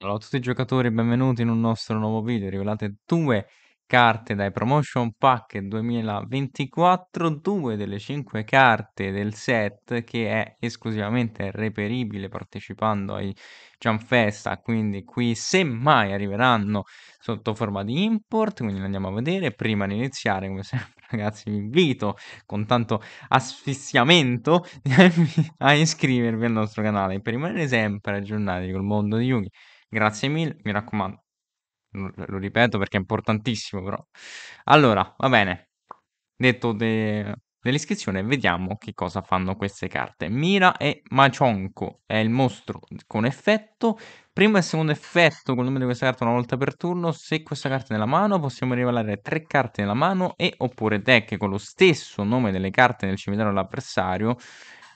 Ciao a tutti i giocatori, benvenuti in un nostro nuovo video. Rivelate due carte dai Promotion Pack 2024, due delle cinque carte del set che è esclusivamente reperibile partecipando ai Jump quindi qui semmai arriveranno sotto forma di import, quindi andiamo a vedere. Prima di iniziare, come sempre ragazzi vi invito con tanto asfissiamento a iscrivervi al nostro canale per rimanere sempre aggiornati col mondo di Yugi. Grazie mille, mi raccomando. Lo ripeto perché è importantissimo però. Allora, va bene. Detto de dell'iscrizione, vediamo che cosa fanno queste carte. Mira e Macionco è il mostro con effetto. Primo e secondo effetto con il nome di questa carta una volta per turno. Se questa carta è nella mano, possiamo rivelare tre carte nella mano e oppure deck con lo stesso nome delle carte nel cimitero dell'avversario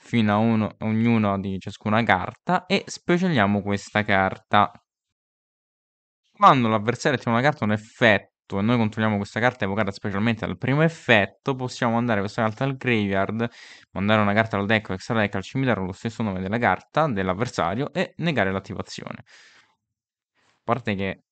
fino a uno, ognuno di ciascuna carta e specialiamo questa carta quando l'avversario attiva una carta, un effetto, e noi controlliamo questa carta evocata specialmente al primo effetto, possiamo mandare questa carta al graveyard, mandare una carta al deck o extra deck al cimitero con lo stesso nome della carta dell'avversario e negare l'attivazione. A parte che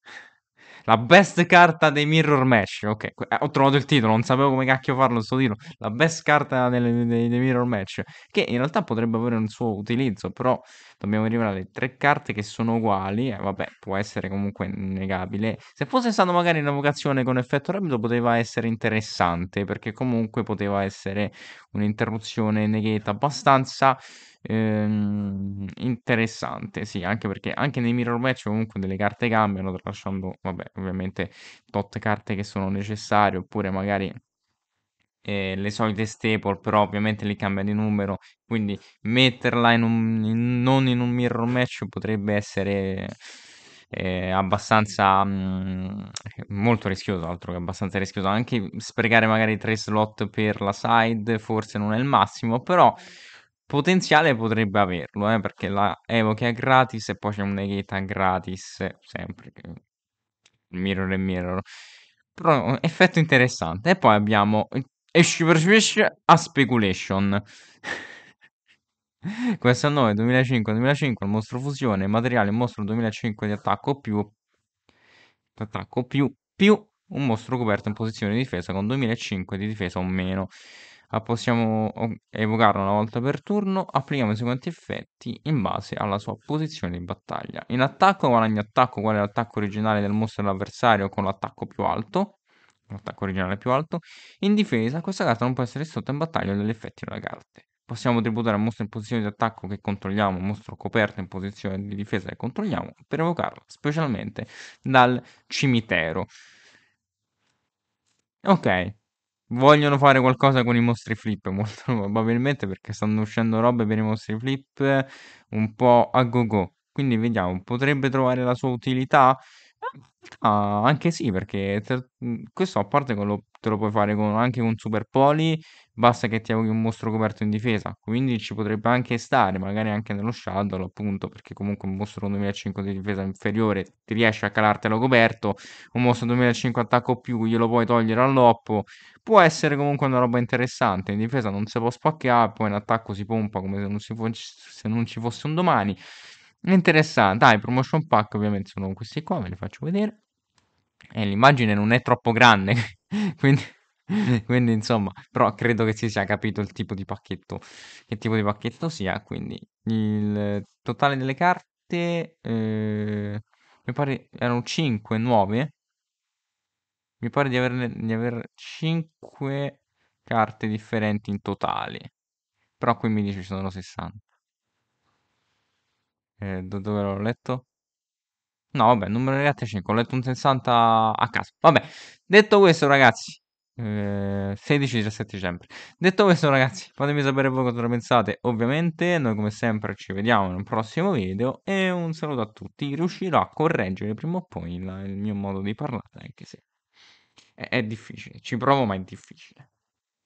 la best carta dei mirror match. Ok, eh, ho trovato il titolo, non sapevo come cacchio farlo sto titolo. La best carta dei, dei, mirror match. Che in realtà potrebbe avere un suo utilizzo, però dobbiamo rivelare tre carte che sono uguali. Eh, vabbè, può essere comunque innegabile. Se fosse stato magari un'evocazione con effetto rapido, poteva essere interessante, perché comunque poteva essere un'interruzione negata abbastanza Ehm, interessante, sì, anche perché anche nei mirror match comunque delle carte cambiano, tralasciando, vabbè, ovviamente tot carte che sono necessarie, oppure magari eh, le solite staple, però ovviamente li cambia di numero, quindi metterla in un, in- non in un mirror match potrebbe essere eh, abbastanza mm, molto rischioso, altro che abbastanza rischioso, anche sprecare magari tre slot per la side, forse non è il massimo, però Potenziale potrebbe averlo, eh, perché la evoca è gratis e poi c'è un Negheta gratis, sempre che- Mirror e Mirror. Però effetto interessante. E poi abbiamo il- Esci per Fish a Speculation. Questo è il 9 2005-2005, mostro fusione, materiale mostro 2005 di attacco più attacco più più un mostro coperto in posizione di difesa con 2005 di difesa o meno. Ah, possiamo evocare una volta per turno, applichiamo i seguenti effetti in base alla sua posizione di battaglia. In attacco guadagna attacco uguale all'attacco originale del mostro dell'avversario con l'attacco più alto, l'attacco originale più alto. In difesa questa carta non può essere sotto in battaglia degli effetti della carta. Possiamo tributare un mostro in posizione di attacco che controlliamo, un mostro coperto in posizione di difesa che controlliamo, per evocarla, specialmente dal cimitero. Ok, Vogliono fare qualcosa con i mostri flip, molto probabilmente, perché stanno uscendo robe per i mostri flip eh, un po' a go go. Quindi vediamo, potrebbe trovare la sua utilità? Ah, anche sì, perché te mhmm, questo a parte che te lo puoi fare con anche con Super Poli, basta che ti avvii un mostro coperto in difesa, quindi ci potrebbe anche stare, magari anche nello Shadow appunto, perché comunque un mostro 2005 di difesa inferiore ti riesce a calartelo coperto, un mostro 2005 attacco più glielo puoi togliere all'oppo, può essere comunque una roba interessante. In difesa non si può spaccare, poi in attacco si pompa come se non si fo se non ci fosse un domani interessante. Ah, i promotion pack ovviamente sono questi qua, ve li faccio vedere. E eh, l'immagine non è troppo grande, quindi... quindi insomma, però credo che si sia capito il tipo di pacchetto, che tipo di pacchetto sia, quindi il totale delle carte eh, mi pare erano 5 nuove, mi pare di, averne, di aver 5 carte differenti in totale, però qui mi dice ci sono 60. Eh, dove l'ho letto? No, vabbè, numero di reatte 5, ho letto un 60 a caso. Vabbè, detto questo, ragazzi, eh, 16-17 dicembre. Detto questo, ragazzi, fatemi sapere voi cosa ne pensate. Ovviamente, noi come sempre ci vediamo in un prossimo video. E un saluto a tutti. Riuscirò a correggere prima o poi il, il mio modo di parlare, anche se è, è difficile. Ci provo, ma è difficile.